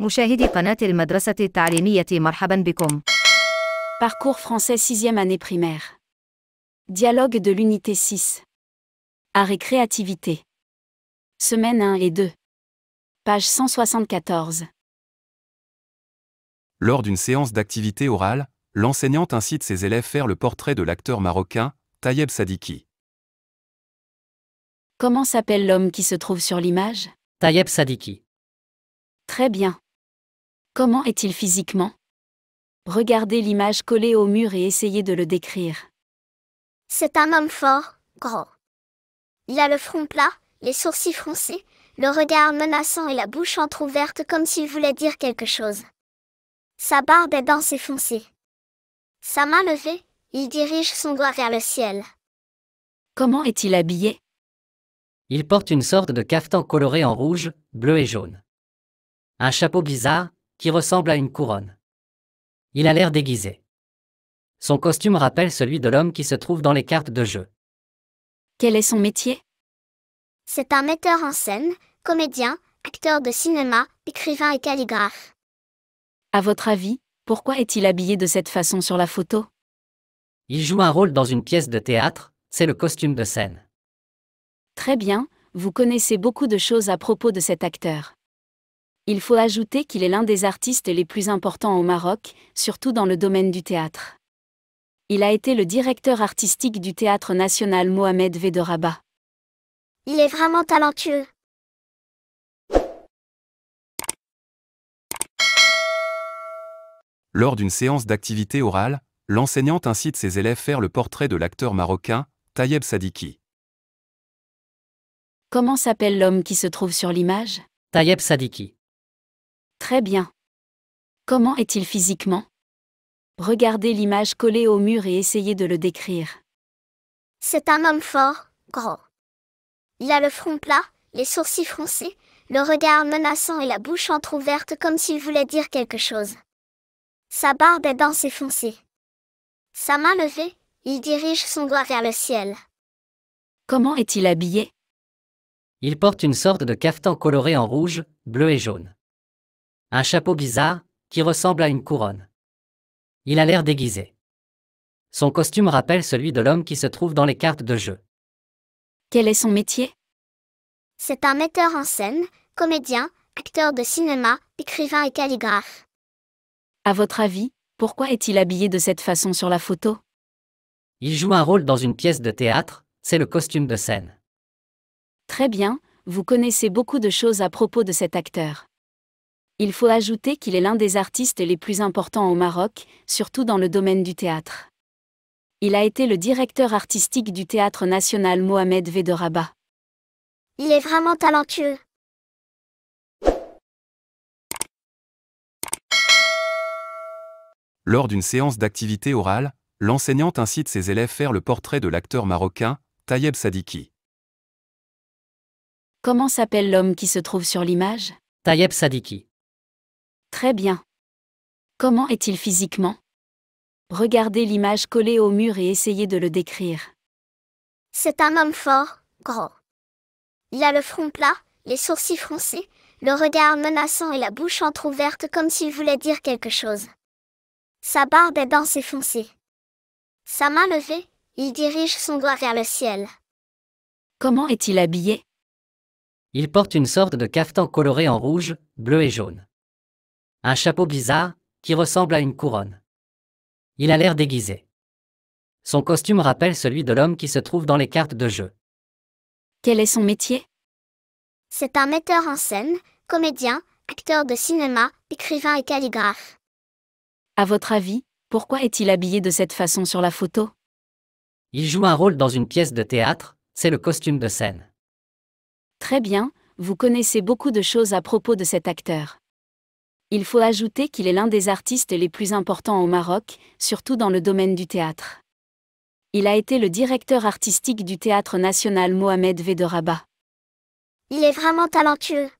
مشاهدي Parcours français 6e année primaire. Dialogue de l'unité 6. et créativité Semaine 1 et 2. Page 174. Lors d'une séance d'activité orale, l'enseignante incite ses élèves à faire le portrait de l'acteur marocain, Tayeb Sadiki. Comment s'appelle l'homme qui se trouve sur l'image Tayeb Sadiki. Très bien. Comment est-il physiquement Regardez l'image collée au mur et essayez de le décrire. C'est un homme fort, gros. Il a le front plat, les sourcils froncés, le regard menaçant et la bouche entr'ouverte comme s'il voulait dire quelque chose. Sa barbe est dense et foncée. Sa main levée, il dirige son doigt vers le ciel. Comment est-il habillé Il porte une sorte de cafetan coloré en rouge, bleu et jaune. Un chapeau bizarre, qui ressemble à une couronne. Il a l'air déguisé. Son costume rappelle celui de l'homme qui se trouve dans les cartes de jeu. Quel est son métier C'est un metteur en scène, comédien, acteur de cinéma, écrivain et calligraphe. À votre avis, pourquoi est-il habillé de cette façon sur la photo Il joue un rôle dans une pièce de théâtre, c'est le costume de scène. Très bien, vous connaissez beaucoup de choses à propos de cet acteur. Il faut ajouter qu'il est l'un des artistes les plus importants au Maroc, surtout dans le domaine du théâtre. Il a été le directeur artistique du Théâtre national Mohamed V de Rabat. Il est vraiment talentueux. Lors d'une séance d'activité orale, l'enseignante incite ses élèves à faire le portrait de l'acteur marocain, Tayeb Sadiki. Comment s'appelle l'homme qui se trouve sur l'image Tayeb Sadiki. Très bien. Comment est-il physiquement Regardez l'image collée au mur et essayez de le décrire. C'est un homme fort, grand. Il a le front plat, les sourcils froncés, le regard menaçant et la bouche entr'ouverte comme s'il voulait dire quelque chose. Sa barbe est dense et foncée. Sa main levée, il dirige son doigt vers le ciel. Comment est-il habillé Il porte une sorte de caftan coloré en rouge, bleu et jaune. Un chapeau bizarre, qui ressemble à une couronne. Il a l'air déguisé. Son costume rappelle celui de l'homme qui se trouve dans les cartes de jeu. Quel est son métier C'est un metteur en scène, comédien, acteur de cinéma, écrivain et calligraphe. À votre avis, pourquoi est-il habillé de cette façon sur la photo Il joue un rôle dans une pièce de théâtre, c'est le costume de scène. Très bien, vous connaissez beaucoup de choses à propos de cet acteur il faut ajouter qu'il est l'un des artistes les plus importants au Maroc, surtout dans le domaine du théâtre. Il a été le directeur artistique du Théâtre national Mohamed V de Rabat. Il est vraiment talentueux. Lors d'une séance d'activité orale, l'enseignante incite ses élèves à faire le portrait de l'acteur marocain, Tayeb Sadiki. Comment s'appelle l'homme qui se trouve sur l'image Tayeb Sadiki. Très bien. Comment est-il physiquement Regardez l'image collée au mur et essayez de le décrire. C'est un homme fort, gros. Il a le front plat, les sourcils froncés, le regard menaçant et la bouche entr'ouverte comme s'il voulait dire quelque chose. Sa barbe est dense et foncée. Sa main levée, il dirige son doigt vers le ciel. Comment est-il habillé Il porte une sorte de caftan coloré en rouge, bleu et jaune. Un chapeau bizarre, qui ressemble à une couronne. Il a l'air déguisé. Son costume rappelle celui de l'homme qui se trouve dans les cartes de jeu. Quel est son métier C'est un metteur en scène, comédien, acteur de cinéma, écrivain et calligraphe. À votre avis, pourquoi est-il habillé de cette façon sur la photo Il joue un rôle dans une pièce de théâtre, c'est le costume de scène. Très bien, vous connaissez beaucoup de choses à propos de cet acteur. Il faut ajouter qu'il est l'un des artistes les plus importants au Maroc, surtout dans le domaine du théâtre. Il a été le directeur artistique du Théâtre national Mohamed V de Rabat. Il est vraiment talentueux.